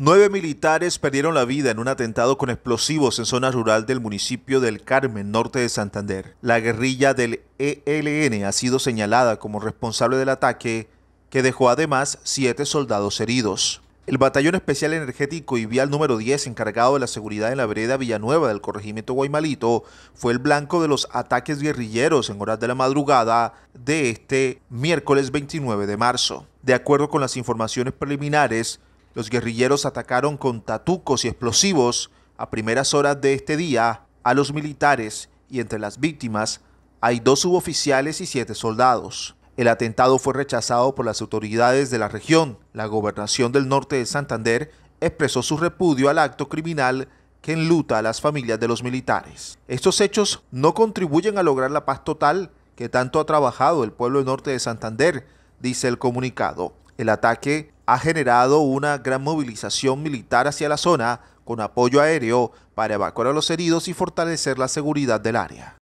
Nueve militares perdieron la vida en un atentado con explosivos en zona rural del municipio del Carmen, norte de Santander. La guerrilla del ELN ha sido señalada como responsable del ataque, que dejó además siete soldados heridos. El Batallón Especial Energético y Vial número 10, encargado de la seguridad en la vereda Villanueva del corregimiento Guaymalito, fue el blanco de los ataques guerrilleros en horas de la madrugada de este miércoles 29 de marzo. De acuerdo con las informaciones preliminares, los guerrilleros atacaron con tatucos y explosivos a primeras horas de este día a los militares y entre las víctimas hay dos suboficiales y siete soldados. El atentado fue rechazado por las autoridades de la región. La gobernación del norte de Santander expresó su repudio al acto criminal que enluta a las familias de los militares. Estos hechos no contribuyen a lograr la paz total que tanto ha trabajado el pueblo del norte de Santander, dice el comunicado. El ataque ha generado una gran movilización militar hacia la zona con apoyo aéreo para evacuar a los heridos y fortalecer la seguridad del área.